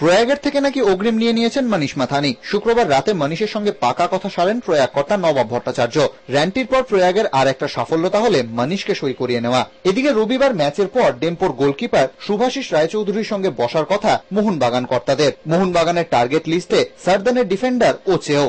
প্রয়াগের থেকে নাকি অগ্রিম নিয়ে নিয়েছেন মানিশ মাথানি শুক্রবার রাতে মানিশের সঙ্গে পাকা কথা সারেন প্রয়াগ কর্তা নবাব ভট্টাচার্য র্যান্টির পর প্রয়াগের আর একটা সাফল্যতা হলে মানিশকে সই করিয়ে নেওয়া এদিকে রবিবার ম্যাচের পর ডেম্পোর গোলকিপার সুভাষিস রায়চৌধুরীর সঙ্গে বসার কথা মোহনবাগান কর্তাদের মোহনবাগানের টার্গেট লিস্টে সারদানের ডিফেন্ডার ও চেয়েও